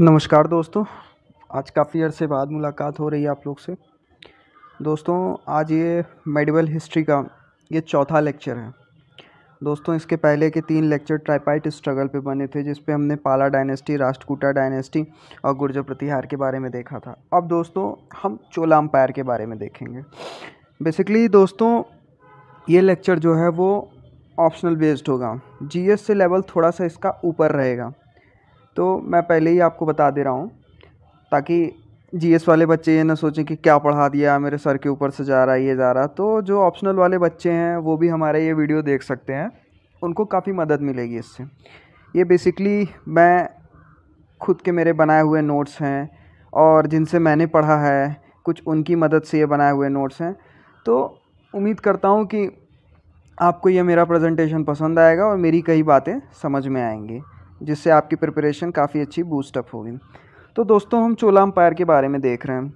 नमस्कार दोस्तों आज काफ़ी अर्से बाद मुलाकात हो रही है आप लोग से दोस्तों आज ये मेडिवल हिस्ट्री का ये चौथा लेक्चर है दोस्तों इसके पहले के तीन लेक्चर ट्राइपाइट स्ट्रगल पे बने थे जिसपे हमने पाला डायनेस्टी राष्ट्रकूटा डायनेस्टी और गुर्जर प्रतिहार के बारे में देखा था अब दोस्तों हम चोला अम्पायर के बारे में देखेंगे बेसिकली दोस्तों ये लेक्चर जो है वो ऑप्शनल बेस्ड होगा जीएस से लेवल थोड़ा सा इसका ऊपर रहेगा तो मैं पहले ही आपको बता दे रहा हूँ ताकि जीएस वाले बच्चे ये ना सोचें कि क्या पढ़ा दिया मेरे सर के ऊपर से जा रहा है ये जा रहा तो जो ऑप्शनल वाले बच्चे हैं वो भी हमारे ये वीडियो देख सकते हैं उनको काफ़ी मदद मिलेगी इससे ये बेसिकली मैं खुद के मेरे बनाए हुए नोट्स हैं और जिनसे मैंने पढ़ा है कुछ उनकी मदद से ये बनाए हुए नोट्स हैं तो उम्मीद करता हूँ कि आपको ये मेरा प्रेजेंटेशन पसंद आएगा और मेरी कई बातें समझ में आएंगी जिससे आपकी प्रिपरेशन काफ़ी अच्छी बूस्टअप होगी तो दोस्तों हम चोला अम्पायर के बारे में देख रहे हैं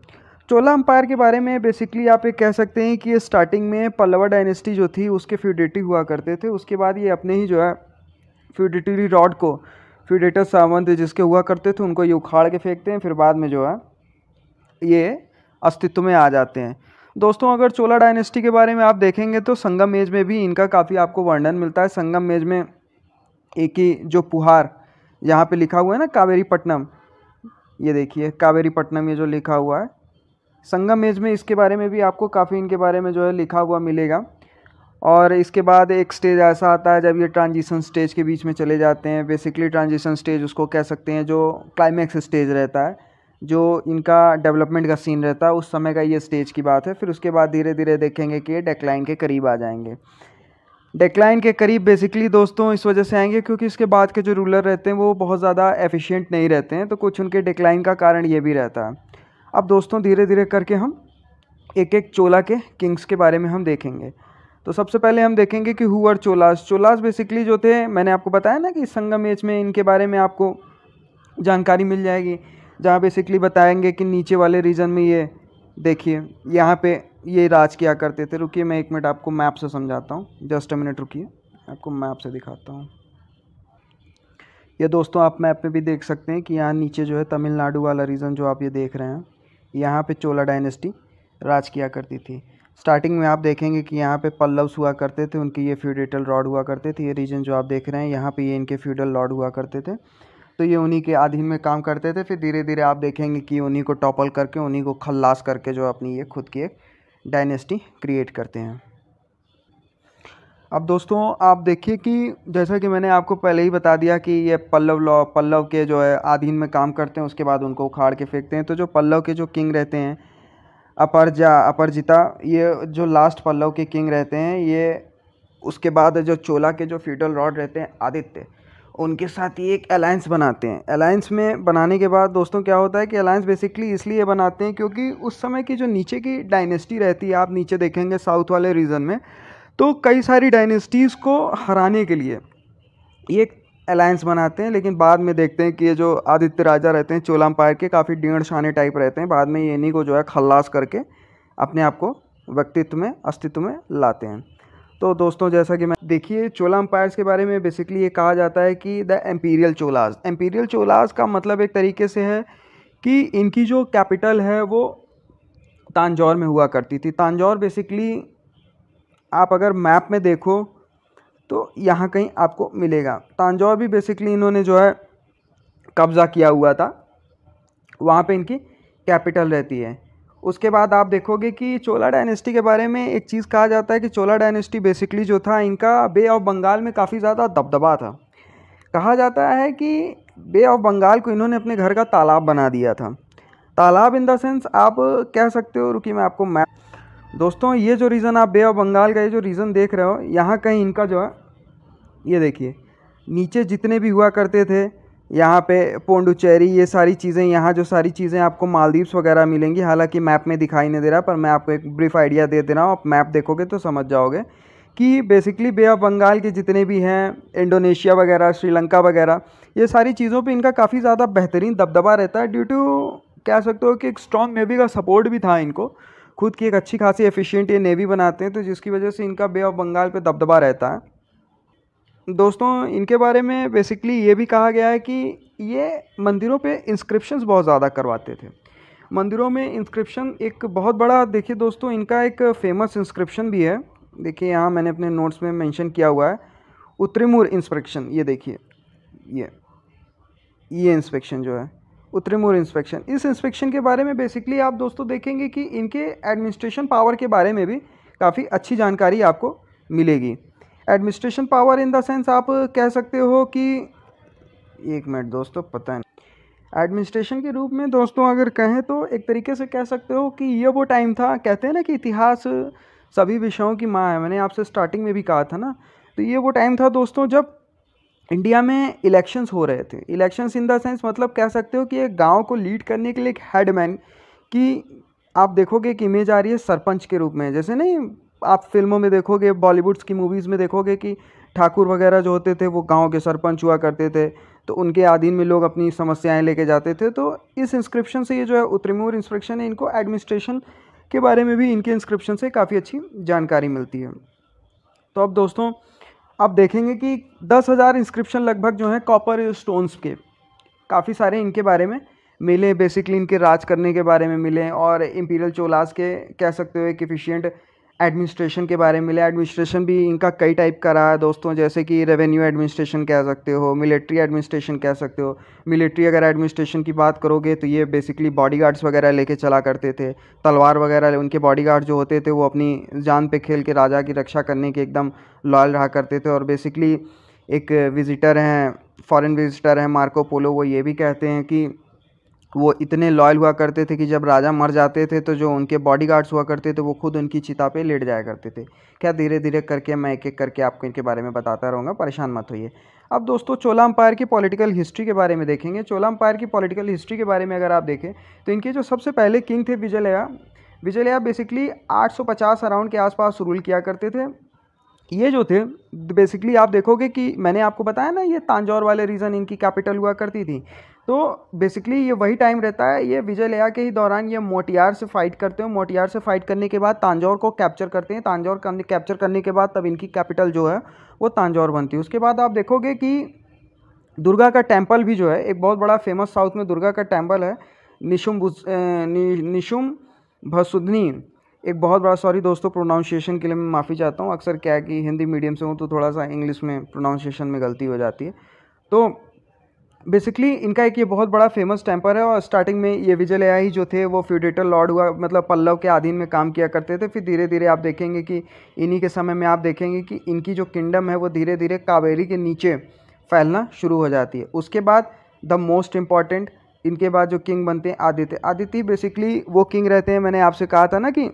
चोला अम्पायर के बारे में बेसिकली आप ये कह सकते हैं कि ये स्टार्टिंग में पल्लवा डायनेस्टी जो थी उसके फ्यूडेटी हुआ करते थे उसके बाद ये अपने ही जो है फ्यूडेटरी रॉड को फ्यूडेटर सावंत जिसके हुआ करते थे उनको ये उखाड़ के फेंकते हैं फिर बाद में जो है ये अस्तित्व में आ जाते हैं दोस्तों अगर चोला डायनेस्टी के बारे में आप देखेंगे तो संगम एज में भी इनका काफ़ी आपको वर्णन मिलता है संगम एज में एक ही जो पुहार यहाँ पे लिखा हुआ है ना कावेरीपट्टनम ये देखिए कावेरीपट्टनम ये जो लिखा हुआ है संगम एज में इसके बारे में भी आपको काफ़ी इनके बारे में जो है लिखा हुआ मिलेगा और इसके बाद एक स्टेज ऐसा आता है जब ये ट्रांजिशन स्टेज के बीच में चले जाते हैं बेसिकली ट्रांजिशन स्टेज उसको कह सकते हैं जो क्लाइमैक्स स्टेज रहता है जो इनका डेवलपमेंट का सीन रहता है उस समय का ये स्टेज की बात है फिर उसके बाद धीरे धीरे देखेंगे कि ये डेक्लाइन के करीब आ जाएंगे डेक्लाइन के करीब बेसिकली दोस्तों इस वजह से आएंगे क्योंकि इसके बाद के जो रूलर रहते हैं वो बहुत ज़्यादा एफिशिएंट नहीं रहते हैं तो कुछ उनके डिक्लाइन का कारण ये भी रहता है अब दोस्तों धीरे धीरे करके हम एक एक चोला के किंग्स के बारे में हम देखेंगे तो सबसे पहले हम देखेंगे कि हुआ चोलास चोलास बेसिकली जो थे मैंने आपको बताया ना कि संगम एज में इनके बारे में आपको जानकारी मिल जाएगी जहाँ बेसिकली बताएंगे कि नीचे वाले रीजन में ये देखिए यहाँ पे ये राज किया करते थे रुकिए मैं एक मिनट आपको मैप से समझाता हूँ जस्ट अ मिनट रुकिए आपको मैप से दिखाता हूँ ये दोस्तों आप मैप में भी देख सकते हैं कि यहाँ नीचे जो है तमिलनाडु वाला रीजन जो आप ये देख रहे हैं यहाँ पे चोला डायनेस्टी राज किया करती थी स्टार्टिंग में आप देखेंगे कि यहाँ पे पल्लव्स हुआ करते थे उनके ये फ्यूडेटल रॉड हुआ करते थे ये रीजन जो आप देख रहे हैं यहाँ पे ये इनके फ्यूडल लॉर्ड हुआ करते थे तो ये उन्हीं के अधीन में काम करते थे फिर धीरे धीरे आप देखेंगे कि उन्हीं को टॉपल करके उन्हीं को खल्लास करके जो अपनी ये खुद की एक डायनेस्टी क्रिएट करते हैं अब दोस्तों आप देखिए कि जैसा कि मैंने आपको पहले ही बता दिया कि ये पल्लव लॉ पल्लव के जो है आधीन में काम करते हैं उसके बाद उनको उखाड़ के फेंकते हैं तो जो पल्लव के जो किंग रहते हैं अपरजा अपरजिता ये जो लास्ट पल्लव के किंग रहते हैं ये उसके बाद जो चोला के जो फ्यूडल रॉड रहते हैं आदित्य उनके साथ ही एक अलायंस बनाते हैं अलायंस में बनाने के बाद दोस्तों क्या होता है कि अलायंस बेसिकली इसलिए बनाते हैं क्योंकि उस समय की जो नीचे की डायनेस्टी रहती है आप नीचे देखेंगे साउथ वाले रीजन में तो कई सारी डायनेस्टीज़ को हराने के लिए ये अलायंस बनाते हैं लेकिन बाद में देखते हैं कि ये जो आदित्य राजा रहते हैं चोलाम्पायर के काफ़ी डेढ़ शाने टाइप रहते हैं बाद में ये इन्हीं को जो है खल्लास करके अपने आप को व्यक्तित्व में अस्तित्व में लाते हैं तो दोस्तों जैसा कि मैं देखिए चोला अम्पायर्स के बारे में बेसिकली ये कहा जाता है कि the imperial Cholas imperial Cholas का मतलब एक तरीके से है कि इनकी जो कैपिटल है वो तांजौर में हुआ करती थी तांजौर बेसिकली आप अगर मैप में देखो तो यहाँ कहीं आपको मिलेगा तांजौर भी बेसिकली इन्होंने जो है कब्ज़ा किया हुआ था वहाँ पे इनकी कैपिटल रहती है उसके बाद आप देखोगे कि चोला डायनेस्टी के बारे में एक चीज़ कहा जाता है कि चोला डायनेस्टी बेसिकली जो था इनका बे ऑफ बंगाल में काफ़ी ज़्यादा दबदबा था कहा जाता है कि बे ऑफ बंगाल को इन्होंने अपने घर का तालाब बना दिया था तालाब इन देंस आप कह सकते हो रुकी मैं आपको मैप दोस्तों ये जो रीज़न आप बे ऑफ बंगाल का ये जो रीज़न देख रहे हो यहाँ कहीं इनका जो है ये देखिए नीचे जितने भी हुआ करते थे यहाँ पे पोंडुचेरी ये सारी चीज़ें यहाँ जो सारी चीज़ें आपको मालदीव्स वगैरह मिलेंगी हालांकि मैप में दिखाई नहीं दे रहा पर मैं आपको एक ब्रीफ आइडिया दे दे रहा हूँ आप मैप देखोगे तो समझ जाओगे कि बेसिकली बे ऑफ बंगाल के जितने भी हैं इंडोनेशिया वगैरह श्रीलंका वगैरह ये सारी चीज़ों पे इनका काफ़ी ज़्यादा बेहतरीन दबदबा रहता है ड्यू टू कह सकते हो कि एक स्ट्रॉन्ग नेवी का सपोर्ट भी था इनको खुद की एक अच्छी खासी एफिशिएंट ये नेवी बनाते हैं तो जिसकी वजह से इनका बे ऑफ बंगाल पे दबदबा रहता है दोस्तों इनके बारे में बेसिकली ये भी कहा गया है कि ये मंदिरों पे इंस्क्रिप्शंस बहुत ज़्यादा करवाते थे मंदिरों में इंस्क्रिप्शन एक बहुत बड़ा देखिए दोस्तों इनका एक फेमस इंस्क्रिप्शन भी है देखिए यहाँ मैंने अपने नोट्स में मेंशन किया हुआ है उत्तरीमूर इंस्पेक्शन ये देखिए ये ये इंस्पेक्शन जो है उत्तरीमूर इंस्पेक्शन इस इंस्पेक्शन के बारे में बेसिकली आप दोस्तों देखेंगे कि इनके एडमिनिस्ट्रेशन पावर के बारे में भी काफ़ी अच्छी जानकारी आपको मिलेगी administration power in the sense आप कह सकते हो कि एक मिनट दोस्तों पता नहीं एडमिनिस्ट्रेशन के रूप में दोस्तों अगर कहें तो एक तरीके से कह सकते हो कि ये वो टाइम था कहते हैं ना कि इतिहास सभी विषयों की माँ है मैंने आपसे स्टार्टिंग में भी कहा था ना तो ये वो टाइम था दोस्तों जब इंडिया में इलेक्शंस हो रहे थे इलेक्शंस इन द सेंस मतलब कह सकते हो कि एक गांव को लीड करने के लिए एक हेडमैन की आप देखोगे एक इमेज आ रही है सरपंच के रूप में जैसे नहीं आप फिल्मों में देखोगे बॉलीवुड्स की मूवीज़ में देखोगे कि ठाकुर वगैरह जो होते थे वो गांव के सरपंच हुआ करते थे तो उनके आधीन में लोग अपनी समस्याएं लेके जाते थे तो इस इंस्क्रिप्शन से ये जो है उत्तरीमूर इंस्क्रिप्शन है इनको एडमिनिस्ट्रेशन के बारे में भी इनके इंस्क्रिप्शन से काफ़ी अच्छी जानकारी मिलती है तो अब दोस्तों आप देखेंगे कि दस हज़ार इंस्क्रिप्शन लगभग जो हैं कॉपर स्टोन्स के काफ़ी सारे इनके बारे में मिले बेसिकली इनके राज करने के बारे में मिले और इम्पीरियल चोलास के कह सकते हो एक इफिशियंट एडमिनिस्ट्रेशन के बारे में मिला एडमिनिस्ट्रेशन भी इनका कई टाइप का रहा है दोस्तों जैसे कि रेवेन्यू एडमिनिस्ट्रेशन कह सकते हो मिलिट्री एडमिनिस्ट्रेशन कह सकते हो मिलिट्री अगर एडमिनिस्ट्रेशन की बात करोगे तो ये बेसिकली बॉडीगार्ड्स वगैरह लेके चला करते थे तलवार वगैरह उनके गार्ड जो होते थे वो अपनी जान पे खेल के राजा की रक्षा करने के एकदम लॉयल रहा करते थे और बेसिकली एक विजिटर हैं फॉरेन विजिटर हैं मार्को पोलो वो ये भी कहते हैं कि वो इतने लॉयल हुआ करते थे कि जब राजा मर जाते थे तो जो उनके बॉडीगार्ड्स हुआ करते थे वो खुद उनकी चिता पे लेट जाया करते थे क्या धीरे धीरे करके मैं एक एक करके आपको इनके बारे में बताता रहूँगा परेशान मत होइए अब दोस्तों चोला अम्पायर की पॉलिटिकल हिस्ट्री के बारे में देखेंगे चोला अम्पायर की पॉलिटिकल हिस्ट्री के बारे में अगर आप देखें तो इनके जो सबसे पहले किंग थे विजयलया विजयलया बेसिकली 850 अराउंड के आसपास रूल किया करते थे ये जो थे बेसिकली आप देखोगे कि मैंने आपको बताया ना ये तांजौर वाले रीज़न इनकी कैपिटल हुआ करती थी तो बेसिकली ये वही टाइम रहता है ये विजय विजयलया के ही दौरान ये मोटियार से फाइट करते हैं मोटियार से फाइट करने के बाद तांजौर को कैप्चर करते हैं तांजौर कैप्चर करने के बाद तब इनकी कैपिटल जो है वो तांजौर बनती है उसके बाद आप देखोगे कि दुर्गा का टेम्पल भी जो है एक बहुत बड़ा फेमस साउथ में दुर्गा का टेम्पल है निशुम नि, निशुम भसुदनी एक बहुत बड़ा सॉरी दोस्तों प्रोनाउंसिएशन के लिए मैं माफ़ी चाहता हूँ अक्सर क्या है कि हिंदी मीडियम से हूँ तो थोड़ा सा इंग्लिश में प्रोनाउंसिएशन में गलती हो जाती है तो बेसिकली इनका एक ये बहुत बड़ा फेमस टेम्पर है और स्टार्टिंग में ये विजय ही जो थे वो फ्यूडेटर लॉर्ड हुआ मतलब पल्लव के अधीन में काम किया करते थे फिर धीरे धीरे आप देखेंगे कि इन्हीं के समय में आप देखेंगे कि इनकी जो किंगडम है वो धीरे धीरे कावेरी के नीचे फैलना शुरू हो जाती है उसके बाद द मोस्ट इम्पॉर्टेंट इनके बाद जो किंग बनते हैं आदित्य आदित्य बेसिकली वो किंग रहते हैं मैंने आपसे कहा था ना कि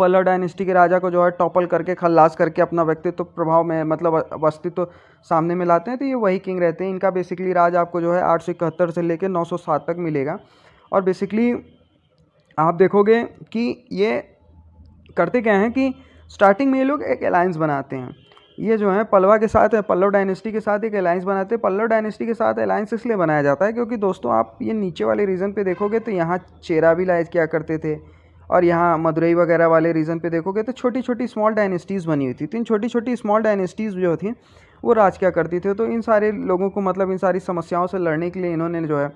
पल्लव डायनेस्टी के राजा को जो है टॉपल करके खल्लास करके अपना व्यक्तित्व प्रभाव में मतलब अस्तित्व सामने में लाते हैं तो ये वही किंग रहते हैं इनका बेसिकली राज आपको जो है आठ सौ इकहत्तर से लेकर नौ सौ सात तक मिलेगा और बेसिकली आप देखोगे कि ये करते क्या हैं कि स्टार्टिंग में ये लोग एक अलायंस बनाते हैं ये जो है पलवा के साथ है पल्लव डायनेस्टी के साथ एक अलायंस बनाते हैं पल्लव डायनेस्टी के साथ अलायंस इसलिए बनाया जाता है क्योंकि दोस्तों आप ये नीचे वाले रीजन पे देखोगे तो यहाँ चेरा भी लाइज किया करते थे और यहाँ मदुरई वगैरह वाले रीजन पे देखोगे तो छोटी छोटी स्मॉल डायनेस्टीज़ बनी हुई थी तो इन छोटी छोटी स्मॉल डायनेस्टीज़ जो थी वो राज क्या करती थी तो इन सारे लोगों को मतलब इन सारी समस्याओं से लड़ने के लिए इन्होंने जो है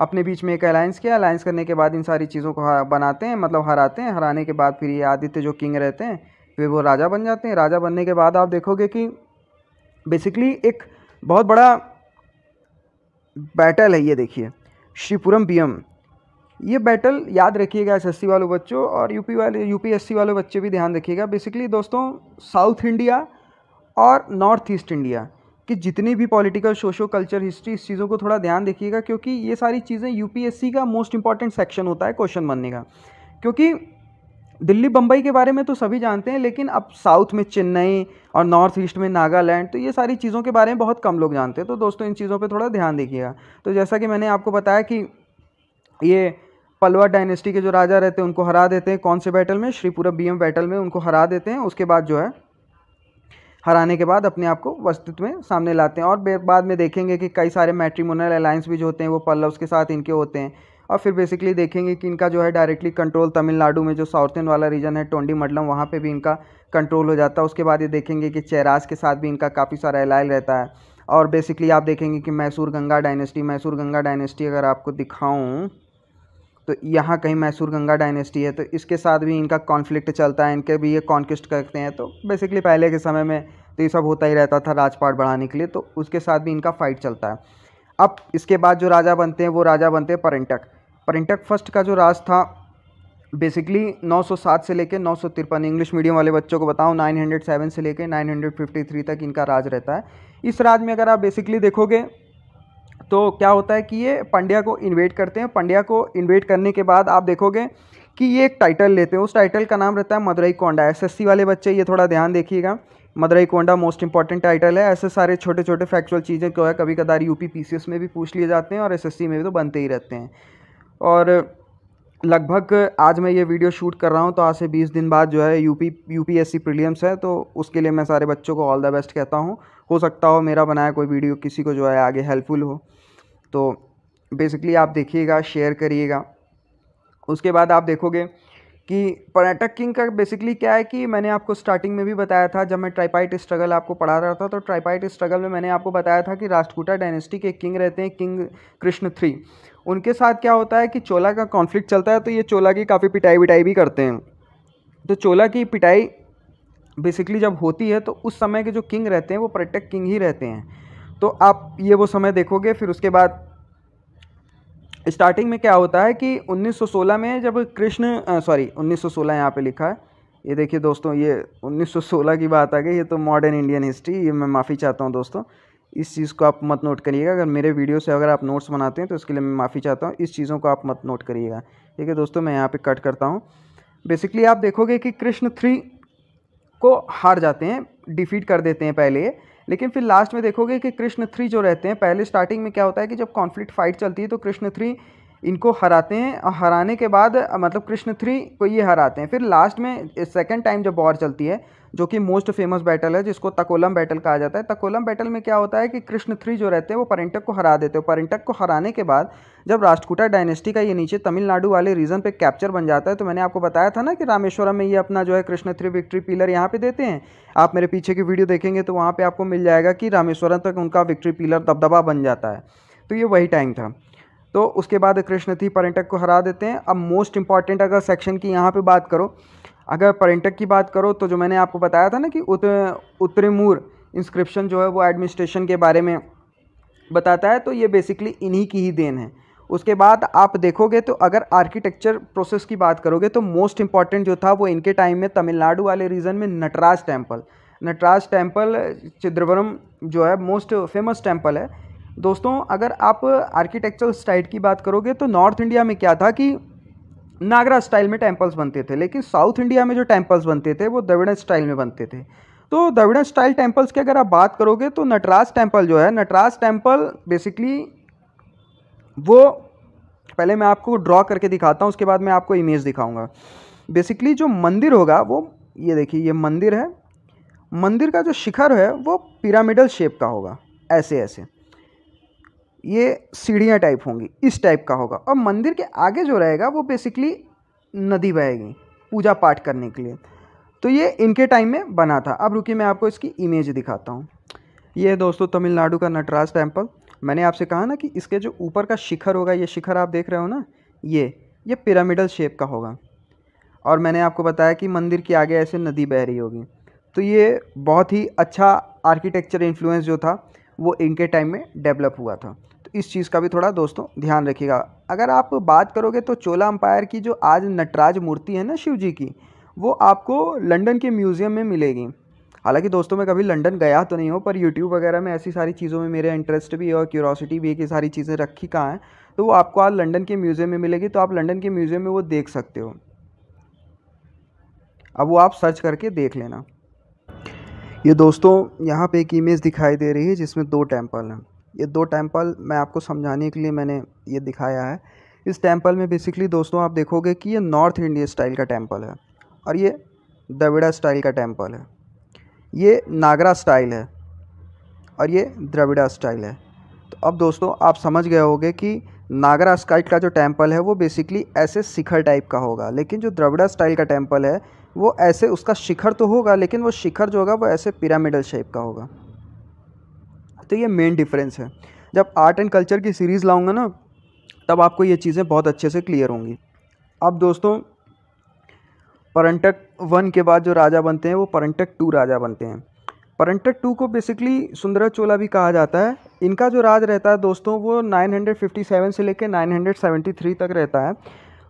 अपने बीच में एक अलायंस किया अलायंस करने के बाद इन सारी चीज़ों को बनाते हैं मतलब हराते हैं हराने के बाद फिर ये आदित्य जो किंग रहते हैं फिर वो राजा बन जाते हैं राजा बनने के बाद आप देखोगे कि बेसिकली एक बहुत बड़ा बैटल है ये देखिए श्रीपुरम बीएम ये बैटल याद रखिएगा एस वालों बच्चों और यूपी वाले यूपीएससी वाले बच्चे भी ध्यान रखिएगा बेसिकली दोस्तों साउथ इंडिया और नॉर्थ ईस्ट इंडिया कि जितनी भी पॉलिटिकल सोशो कल्चर हिस्ट्री इस चीज़ों को थोड़ा ध्यान देखिएगा क्योंकि ये सारी चीज़ें यूपीएससी का मोस्ट इंपॉर्टेंट सेक्शन होता है क्वेश्चन बनने का क्योंकि दिल्ली बम्बई के बारे में तो सभी जानते हैं लेकिन अब साउथ में चेन्नई और नॉर्थ ईस्ट में नागालैंड तो ये सारी चीज़ों के बारे में बहुत कम लोग जानते हैं तो दोस्तों इन चीज़ों पर थोड़ा ध्यान देखिएगा तो जैसा कि मैंने आपको बताया कि ये पलवा डायनेस्टी के जो राजा रहते हैं उनको हरा देते हैं कौन से बैटल में श्रीपुरा बीएम बैटल में उनको हरा देते हैं उसके बाद जो है हराने के बाद अपने आप को वस्तुत्व में सामने लाते हैं और बाद में देखेंगे कि कई सारे मैट्रीमोनल अलायंस भी जो होते हैं वो पल्लव के साथ इनके होते हैं और फिर बेसिकली देखेंगे कि इनका जो है डायरेक्टली कंट्रोल तमिलनाडु में जो साउथन वाला रीजन है टोंडी मडलम वहाँ पर भी इनका कंट्रोल हो जाता है उसके बाद ये देखेंगे कि चेराज के साथ भी इनका काफ़ी सारा एलाइल रहता है और बेसिकली आप देखेंगे कि मैसूर गंगा डायनेस्टी मैसूर गंगा डायनेस्टी अगर आपको दिखाऊँ तो यहाँ कहीं मैसूर गंगा डायनेस्टी है तो इसके साथ भी इनका कॉन्फ्लिक्ट चलता है इनके भी ये कॉन्क्विस्ट करते हैं तो बेसिकली पहले के समय में तो ये सब होता ही रहता था राजपाट बढ़ाने के लिए तो उसके साथ भी इनका फाइट चलता है अब इसके बाद जो राजा बनते हैं वो राजा बनते हैं पर्यटक पर्यटक फर्स्ट का जो राज था बेसिकली 907 से लेकर नौ सौ इंग्लिश मीडियम वाले बच्चों को बताऊं 907 से लेकर 953 तक इनका राज रहता है इस राज में अगर आप बेसिकली देखोगे तो क्या होता है कि ये पंड्या को इन्वेट करते हैं पंड्या को इन्वेट करने के बाद आप देखोगे कि ये एक टाइटल लेते हैं उस टाइटल का नाम रहता है मदुरई कोंडा एसएससी वाले बच्चे ये थोड़ा ध्यान देखिएगा Madurai Konda most important title है ऐसे सारे छोटे छोटे फैक्चुअल चीज़ें क्यों है कभी कदार यूपी पीसीएस में भी पूछ लिए जाते हैं और एसएससी में भी तो बनते ही रहते हैं और लगभग आज मैं ये वीडियो शूट कर रहा हूँ तो आज से बीस दिन बाद जो है यूपी यूपीएससी प्रीलियम्स है तो उसके लिए मैं सारे बच्चों को ऑल द बेस्ट कहता हूँ हो सकता हो मेरा बनाया कोई वीडियो किसी को जो है आगे हेल्पफुल हो तो बेसिकली आप देखिएगा शेयर करिएगा उसके बाद आप देखोगे कि पर्यटक किंग का बेसिकली क्या है कि मैंने आपको स्टार्टिंग में भी बताया था जब मैं ट्राइपाइट स्ट्रगल आपको पढ़ा रहा था तो ट्राइपाइट स्ट्रगल में मैंने आपको बताया था कि राष्ट्रकूटा डायनेस्टी के किंग रहते हैं किंग कृष्ण थ्री उनके साथ क्या होता है कि चोला का कॉन्फ्लिक्ट चलता है तो ये चोला की काफ़ी पिटाई विटाई भी करते हैं तो चोला की पिटाई बेसिकली जब होती है तो उस समय के जो किंग रहते हैं वो पर्यटक किंग ही रहते हैं तो आप ये वो समय देखोगे फिर उसके बाद स्टार्टिंग में क्या होता है कि 1916 में जब कृष्ण सॉरी 1916 यहाँ पर लिखा है ये देखिए दोस्तों ये 1916 की बात आ गई ये तो मॉडर्न इंडियन हिस्ट्री ये मैं माफ़ी चाहता हूँ दोस्तों इस चीज़ को आप मत नोट करिएगा अगर मेरे वीडियो से अगर आप नोट्स बनाते हैं तो इसके लिए मैं माफ़ी चाहता हूँ इस चीज़ों को आप मत नोट करिएगा ठीक है दोस्तों मैं यहाँ पर कट करता हूँ बेसिकली आप देखोगे कि कृष्ण थ्री को हार जाते हैं डिफीट कर देते हैं पहले लेकिन फिर लास्ट में देखोगे कि कृष्ण थ्री जो रहते हैं पहले स्टार्टिंग में क्या होता है कि जब कॉन्फ्लिक्ट फाइट चलती है तो कृष्ण थ्री इनको हराते हैं और हराने के बाद मतलब कृष्ण थ्री को ये हराते हैं फिर लास्ट में सेकेंड टाइम जब वॉर चलती है जो कि मोस्ट फेमस बैटल है जिसको तकोलम बैटल कहा जाता है तकोलम बैटल में क्या होता है कि कृष्ण थ्री जो रहते हैं वो पर्यटक को हरा देते हैं पर्यटक को हराने के बाद जब राष्ट्रकूटा डायनेस्टी का ये नीचे तमिलनाडु वाले रीजन पे कैप्चर बन जाता है तो मैंने आपको बताया था ना कि रामेश्वरम में ये अपना जो है कृष्ण थ्री विक्ट्री पिलर यहाँ पे देते हैं आप मेरे पीछे की वीडियो देखेंगे तो वहाँ पर आपको मिल जाएगा कि रामेश्वरम तक उनका विक्ट्री पिलर दबदबा बन जाता है तो ये वही टाइम था तो उसके बाद कृष्ण थी पर्यटक को हरा देते हैं अब मोस्ट इंपॉर्टेंट अगर सेक्शन की यहाँ पे बात करो अगर पर्यटक की बात करो तो जो मैंने आपको बताया था ना कि उत उत्तरीमूर इंस्क्रिप्शन जो है वो एडमिनिस्ट्रेशन के बारे में बताता है तो ये बेसिकली इन्हीं की ही देन है उसके बाद आप देखोगे तो अगर आर्किटेक्चर प्रोसेस की बात करोगे तो मोस्ट इम्पॉर्टेंट जो था वो इनके टाइम में तमिलनाडु वाले रीजन में नटराज टेम्पल नटराज टेम्पल चिद्रवरम जो है मोस्ट फेमस टेम्पल है दोस्तों अगर आप आर्किटेक्चरल स्टाइल की बात करोगे तो नॉर्थ इंडिया में क्या था कि नागरा स्टाइल में टेम्पल्स बनते थे लेकिन साउथ इंडिया में जो टेम्पल्स बनते थे वो द्रविड़ स्टाइल में बनते थे तो द्रविड़ स्टाइल टेम्पल्स की अगर आप बात करोगे तो नटराज टेम्पल जो है नटराज टेम्पल बेसिकली वो पहले मैं आपको ड्रॉ करके दिखाता हूँ उसके बाद मैं आपको इमेज दिखाऊंगा बेसिकली जो मंदिर होगा वो ये देखिए ये मंदिर है मंदिर का जो शिखर है वो पिरामिडल शेप का होगा ऐसे ऐसे ये सीढ़ियाँ टाइप होंगी इस टाइप का होगा और मंदिर के आगे जो रहेगा वो बेसिकली नदी बहेगी पूजा पाठ करने के लिए तो ये इनके टाइम में बना था अब रुकिए मैं आपको इसकी इमेज दिखाता हूँ ये दोस्तों तमिलनाडु का नटराज टेम्पल मैंने आपसे कहा ना कि इसके जो ऊपर का शिखर होगा ये शिखर आप देख रहे हो ना ये ये पिरामिडल शेप का होगा और मैंने आपको बताया कि मंदिर के आगे ऐसे नदी बह रही होगी तो ये बहुत ही अच्छा आर्किटेक्चर इन्फ्लुएंस जो था वो इनके टाइम में डेवलप हुआ था तो इस चीज़ का भी थोड़ा दोस्तों ध्यान रखिएगा अगर आप बात करोगे तो चोला अम्पायर की जो आज नटराज मूर्ति है ना शिव जी की वो आपको लंदन के म्यूज़ियम में मिलेगी हालांकि दोस्तों मैं कभी लंदन गया तो नहीं हूँ पर यूट्यूब वगैरह में ऐसी सारी चीज़ों में मेरा इंटरेस्ट भी है और क्यूरोसिटी भी है कि सारी चीज़ें रखी कहाँ हैं तो वो आपको आज लंदन के म्यूज़ियम में मिलेगी तो आप लंदन के म्यूज़ियम में वो देख सकते हो अब वो आप सर्च करके देख लेना ये दोस्तों यहाँ पे एक इमेज दिखाई दे रही है जिसमें दो टेंपल हैं ये दो टेंपल मैं आपको समझाने के लिए मैंने ये दिखाया है इस टेंपल में बेसिकली दोस्तों आप देखोगे कि ये नॉर्थ इंडिया स्टाइल का टेम्पल है और ये द्रविड़ा स्टाइल का टेंपल है ये नागरा स्टाइल है और ये द्रविड़ा स्टाइल है तो अब दोस्तों आप समझ गए होगे कि नागरा स्काइट का जो टेम्पल है वो बेसिकली ऐसे शिखर टाइप का होगा लेकिन जो द्रविड़ा स्टाइल का टेम्पल है वो ऐसे उसका शिखर तो होगा लेकिन वो शिखर जो होगा वो ऐसे पिरामिडल शेप का होगा तो ये मेन डिफरेंस है जब आर्ट एंड कल्चर की सीरीज़ लाऊंगा ना तब आपको ये चीज़ें बहुत अच्छे से क्लियर होंगी अब दोस्तों परंटक वन के बाद जो राजा बनते हैं वो परंटक टू राजा बनते हैं परंटक टू को बेसिकली सुंदरा चोला भी कहा जाता है इनका जो राज रहता है दोस्तों वो 957 से लेकर 973 तक रहता है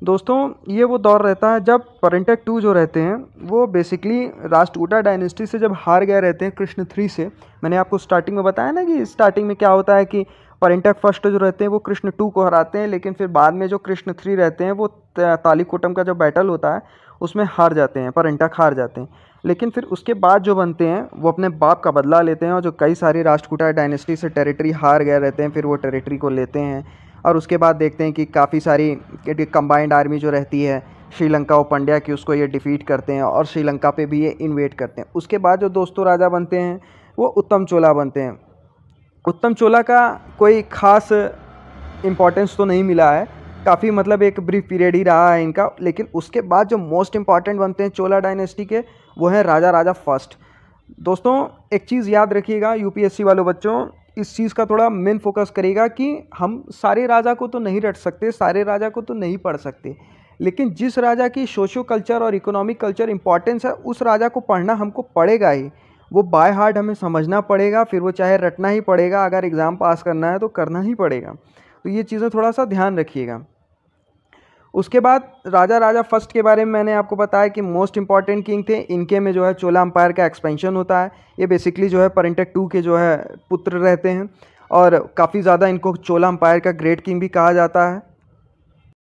दोस्तों ये वो दौर रहता है जब पर्यटक टू जो रहते हैं वो बेसिकली राष्ट्रकूटा डायनेस्टी से जब हार गए रहते हैं कृष्ण थ्री से मैंने आपको स्टार्टिंग में बताया ना कि स्टार्टिंग में क्या होता है कि पर्यटक फर्स्ट जो रहते हैं वो कृष्ण टू को हराते हैं लेकिन फिर बाद में जो कृष्ण थ्री रहते हैं वो तालिकोटम का जो बैटल होता है उसमें हार जाते हैं पर्यटक हार जाते हैं लेकिन फिर उसके बाद जो बनते हैं वो अपने बाप का बदला लेते हैं और जो कई सारी राष्ट्रकूटा डायनेस्टी से टेरिटरी हार गए रहते हैं फिर वो टेरिटरी को लेते हैं और उसके बाद देखते हैं कि काफ़ी सारी कंबाइंड आर्मी जो रहती है श्रीलंका और पंड्या की उसको ये डिफ़ीट करते हैं और श्रीलंका पे भी ये इन्वेट करते हैं उसके बाद जो दोस्तों राजा बनते हैं वो उत्तम चोला बनते हैं उत्तम चोला का कोई ख़ास इम्पोर्टेंस तो नहीं मिला है काफ़ी मतलब एक ब्रीफ पीरियड ही रहा है इनका लेकिन उसके बाद जो मोस्ट इम्पॉर्टेंट बनते हैं चोला डायनेस्टी के वो हैं राजा राजा फर्स्ट दोस्तों एक चीज़ याद रखिएगा यूपीएससी वालों बच्चों इस चीज़ का थोड़ा मेन फोकस करेगा कि हम सारे राजा को तो नहीं रट सकते सारे राजा को तो नहीं पढ़ सकते लेकिन जिस राजा की सोशो कल्चर और इकोनॉमिक कल्चर इंपॉर्टेंस है उस राजा को पढ़ना हमको पड़ेगा ही वो बाय हार्ट हमें समझना पड़ेगा फिर वो चाहे रटना ही पड़ेगा अगर एग्ज़ाम पास करना है तो करना ही पड़ेगा तो ये चीज़ें थोड़ा सा ध्यान रखिएगा उसके बाद राजा राजा फर्स्ट के बारे में मैंने आपको बताया कि मोस्ट इंपॉर्टेंट किंग थे इनके में जो है चोला अम्पायर का एक्सपेंशन होता है ये बेसिकली जो है परिंटक टू के जो है पुत्र रहते हैं और काफ़ी ज़्यादा इनको चोला अम्पायर का ग्रेट किंग भी कहा जाता है